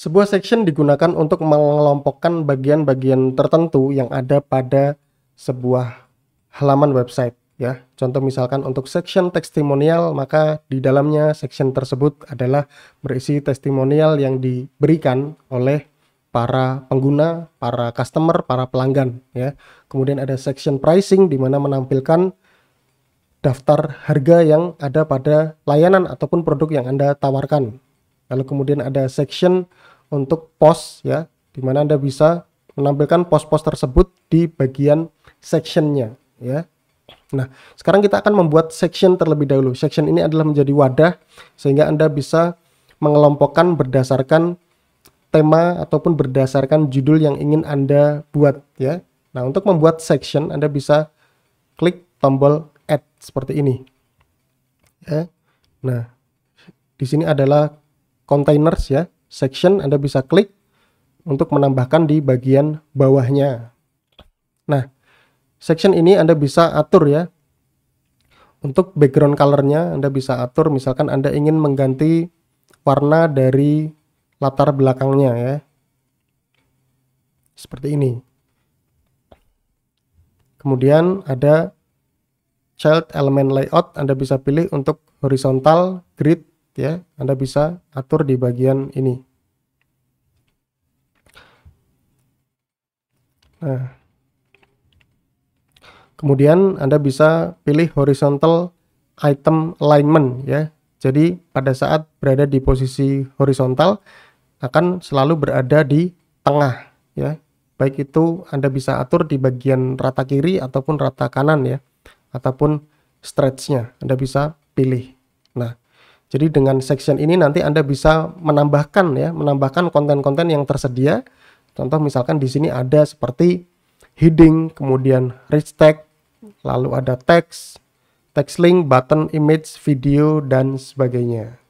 Sebuah section digunakan untuk mengelompokkan bagian-bagian tertentu yang ada pada sebuah halaman website ya. Contoh misalkan untuk section testimonial maka di dalamnya section tersebut adalah berisi testimonial yang diberikan oleh para pengguna, para customer, para pelanggan ya. Kemudian ada section pricing di mana menampilkan daftar harga yang ada pada layanan ataupun produk yang Anda tawarkan. Lalu kemudian ada section untuk post ya, di mana Anda bisa menampilkan post-post tersebut di bagian sectionnya ya. Nah, sekarang kita akan membuat section terlebih dahulu. Section ini adalah menjadi wadah sehingga Anda bisa mengelompokkan berdasarkan tema ataupun berdasarkan judul yang ingin Anda buat ya. Nah, untuk membuat section Anda bisa klik tombol add seperti ini. Ya. Nah, di sini adalah containers ya section Anda bisa klik untuk menambahkan di bagian bawahnya. Nah, section ini Anda bisa atur ya. Untuk background colornya Anda bisa atur misalkan Anda ingin mengganti warna dari latar belakangnya ya. Seperti ini. Kemudian ada child element layout Anda bisa pilih untuk horizontal, grid, ya Anda bisa atur di bagian ini nah kemudian Anda bisa pilih horizontal item alignment ya jadi pada saat berada di posisi horizontal akan selalu berada di tengah ya baik itu Anda bisa atur di bagian rata kiri ataupun rata kanan ya ataupun stretchnya Anda bisa pilih nah jadi dengan section ini nanti Anda bisa menambahkan ya, menambahkan konten-konten yang tersedia. Contoh misalkan di sini ada seperti heading, kemudian rich tag, lalu ada text, text link, button, image, video, dan sebagainya.